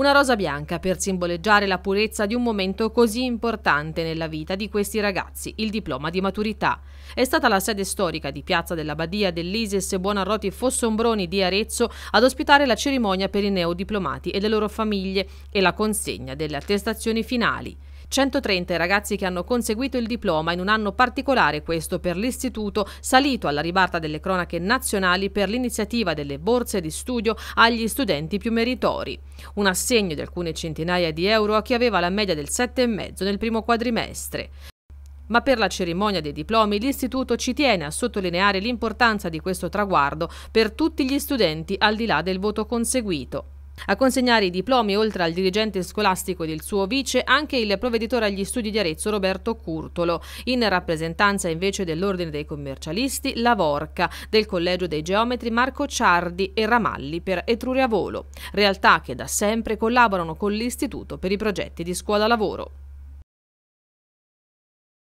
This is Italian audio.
Una rosa bianca per simboleggiare la purezza di un momento così importante nella vita di questi ragazzi, il diploma di maturità. È stata la sede storica di Piazza della Badia dell'Isis Buonarroti Fossombroni di Arezzo ad ospitare la cerimonia per i neodiplomati e le loro famiglie e la consegna delle attestazioni finali. 130 i ragazzi che hanno conseguito il diploma in un anno particolare questo per l'istituto, salito alla ribarta delle cronache nazionali per l'iniziativa delle borse di studio agli studenti più meritori. Un assegno di alcune centinaia di euro a chi aveva la media del 7,5 nel primo quadrimestre ma per la cerimonia dei diplomi l'istituto ci tiene a sottolineare l'importanza di questo traguardo per tutti gli studenti al di là del voto conseguito. A consegnare i diplomi, oltre al dirigente scolastico ed il suo vice, anche il provveditore agli studi di Arezzo Roberto Curtolo, in rappresentanza invece dell'Ordine dei commercialisti la Vorca, del Collegio dei Geometri Marco Ciardi e Ramalli per Etruria Volo, realtà che da sempre collaborano con l'Istituto per i progetti di scuola lavoro.